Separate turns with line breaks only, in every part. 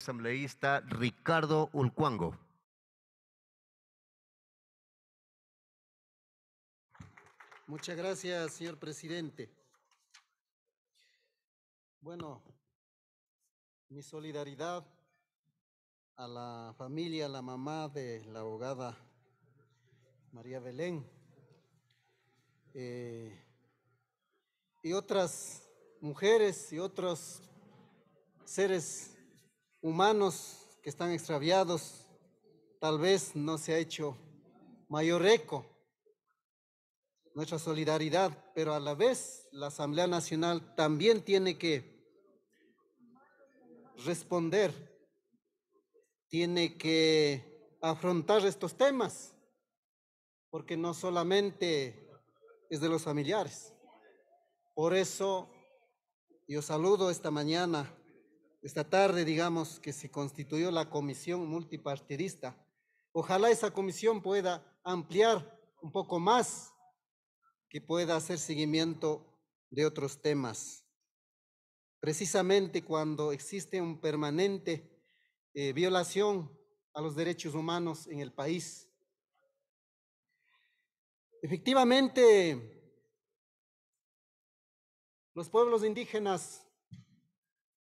asambleísta Ricardo Ulcuango. Muchas gracias, señor presidente. Bueno, mi solidaridad a la familia, a la mamá de la abogada María Belén eh, y otras mujeres y otros seres humanos que están extraviados, tal vez no se ha hecho mayor eco nuestra solidaridad, pero a la vez la Asamblea Nacional también tiene que responder, tiene que afrontar estos temas, porque no solamente es de los familiares. Por eso yo saludo esta mañana esta tarde, digamos, que se constituyó la comisión multipartidista. Ojalá esa comisión pueda ampliar un poco más, que pueda hacer seguimiento de otros temas. Precisamente cuando existe un permanente eh, violación a los derechos humanos en el país. Efectivamente, los pueblos indígenas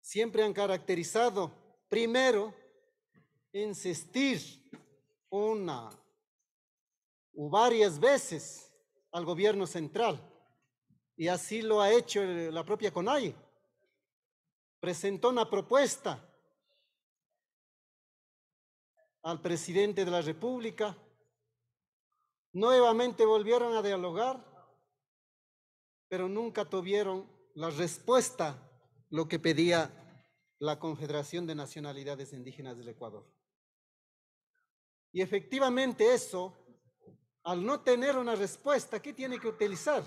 siempre han caracterizado, primero, insistir una o varias veces al gobierno central. Y así lo ha hecho la propia CONAI. Presentó una propuesta al presidente de la República. Nuevamente volvieron a dialogar, pero nunca tuvieron la respuesta lo que pedía la Confederación de Nacionalidades Indígenas del Ecuador. Y efectivamente eso, al no tener una respuesta, ¿qué tiene que utilizar?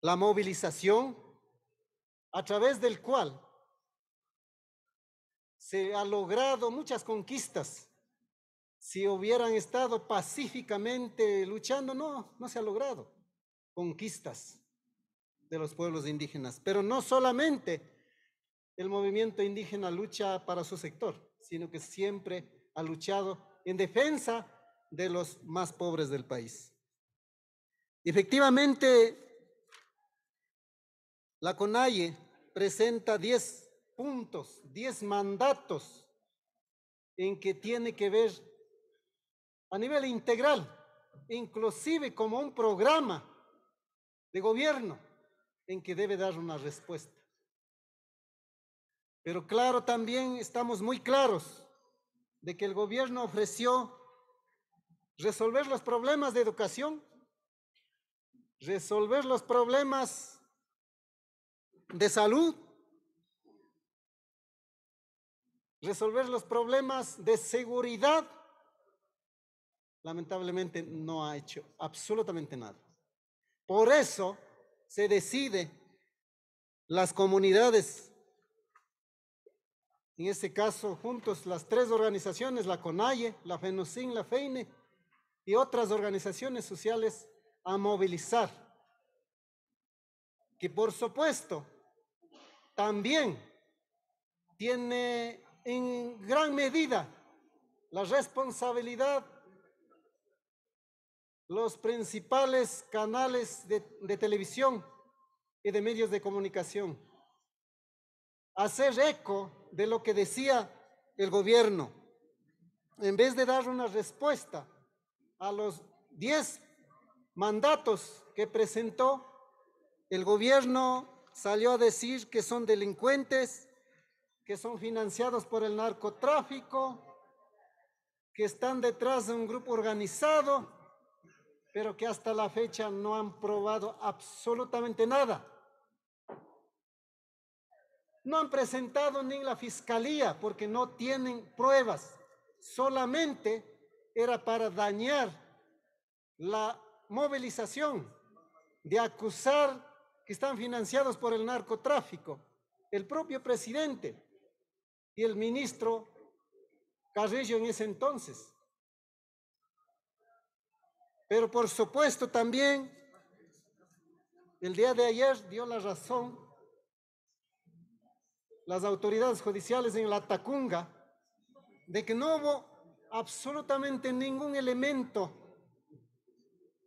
La movilización a través del cual se ha logrado muchas conquistas. Si hubieran estado pacíficamente luchando, no, no se ha logrado conquistas de los pueblos indígenas. Pero no solamente el movimiento indígena lucha para su sector, sino que siempre ha luchado en defensa de los más pobres del país. Efectivamente, la CONAIE presenta 10 puntos, 10 mandatos en que tiene que ver a nivel integral, inclusive como un programa de gobierno en que debe dar una respuesta. Pero claro, también estamos muy claros de que el gobierno ofreció resolver los problemas de educación, resolver los problemas de salud, resolver los problemas de seguridad. Lamentablemente no ha hecho absolutamente nada. Por eso se decide las comunidades, en este caso juntos las tres organizaciones, la CONAIE, la Fenosin, la FEINE y otras organizaciones sociales a movilizar. Que por supuesto también tiene en gran medida la responsabilidad los principales canales de, televisión y de medios de comunicación. Hacer eco de lo que decía el gobierno, en vez de dar una respuesta a los 10 mandatos que presentó, el gobierno salió a decir que son delincuentes, que son financiados por el narcotráfico, que están detrás de un grupo organizado pero que hasta la fecha no han probado absolutamente nada. No han presentado ni la fiscalía porque no tienen pruebas. Solamente era para dañar la movilización de acusar que están financiados por el narcotráfico. El propio presidente y el ministro Carrillo en ese entonces. Pero por supuesto también, el día de ayer dio la razón las autoridades judiciales en la Tacunga de que no hubo absolutamente ningún elemento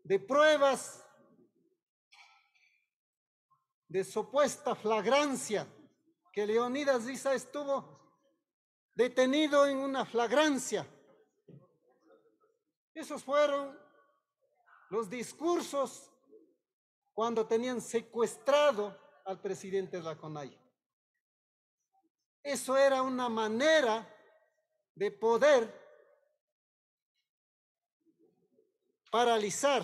de pruebas de supuesta flagrancia que Leonidas Isa estuvo detenido en una flagrancia. Esos fueron los discursos cuando tenían secuestrado al presidente de la Eso era una manera de poder paralizar.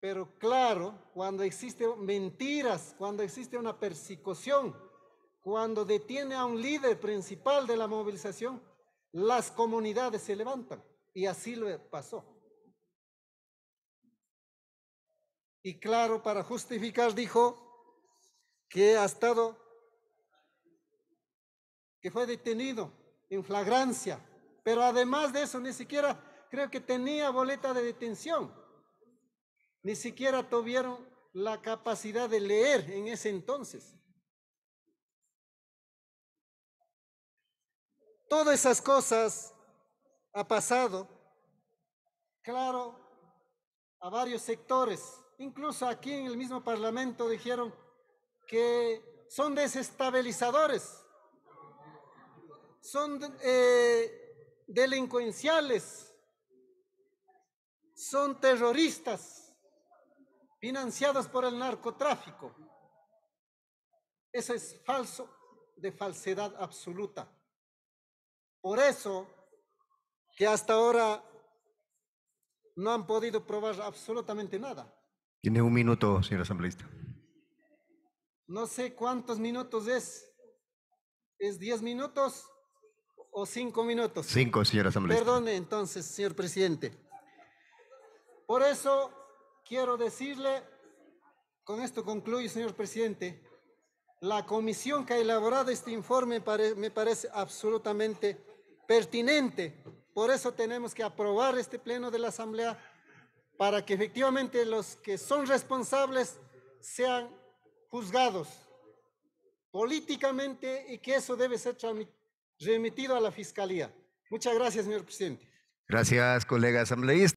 Pero claro, cuando existen mentiras, cuando existe una persecución, cuando detiene a un líder principal de la movilización, las comunidades se levantan. Y así le pasó. Y claro, para justificar dijo que ha estado, que fue detenido en flagrancia, pero además de eso ni siquiera creo que tenía boleta de detención, ni siquiera tuvieron la capacidad de leer en ese entonces. Todas esas cosas ha pasado, claro, a varios sectores. Incluso aquí en el mismo Parlamento dijeron que son desestabilizadores, son eh, delincuenciales, son terroristas financiados por el narcotráfico. Eso es falso, de falsedad absoluta. Por eso y hasta ahora no han podido probar absolutamente nada. Tiene un minuto, señor asambleísta. No sé cuántos minutos es. ¿Es diez minutos o cinco minutos? Cinco, señor asambleísta. Perdone entonces, señor presidente. Por eso quiero decirle, con esto concluyo, señor presidente, la comisión que ha elaborado este informe me parece absolutamente pertinente por eso tenemos que aprobar este pleno de la Asamblea para que efectivamente los que son responsables sean juzgados políticamente y que eso debe ser remitido a la Fiscalía. Muchas gracias, señor presidente. Gracias, colega asambleísta.